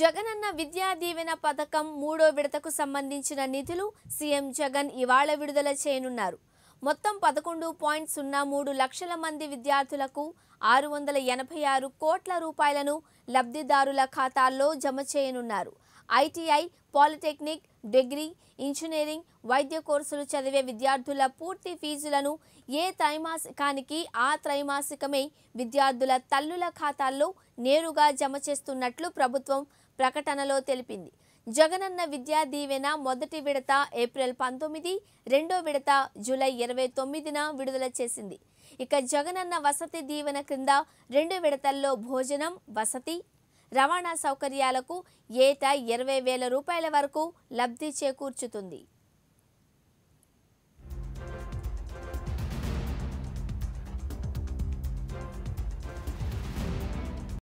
జగనన్న విద్యా దీవెన పథకం మూడో విడతకు సంబంధించిన నిధులు సీఎం జగన్ ఇవాళ విడుదల చేయనున్నారు మొత్తం పదకొండు పాయింట్ సున్నా మూడు లక్షల మంది విద్యార్థులకు ఆరు వందల ఎనభై ఆరు కోట్ల రూపాయలను లబ్ధిదారుల ఖాతాల్లో జమ చేయనున్నారు ఐటీఐ పాలిటెక్నిక్ డిగ్రీ ఇంజనీరింగ్ వైద్య కోర్సులు చదివే విద్యార్థుల పూర్తి ఫీజులను ఏ త్రైమాసికానికి ఆ త్రైమాసికమే విద్యార్థుల తల్లుల ఖాతాల్లో నేరుగా జమ చేస్తున్నట్లు ప్రభుత్వం ప్రకటనలో తెలిపింది జగనన్న విద్యా దీవెన మొదటి విడత ఏప్రిల్ పంతొమ్మిది రెండో విడత జూలై ఇరవై తొమ్మిదిన విడుదల చేసింది ఇక జగనన్న వసతి దీవెన క్రింద రెండు విడతల్లో భోజనం వసతి రవాణా సౌకర్యాలకు ఏటా ఇరవై వేల రూపాయల వరకు లబ్ధి చేకూర్చుతుంది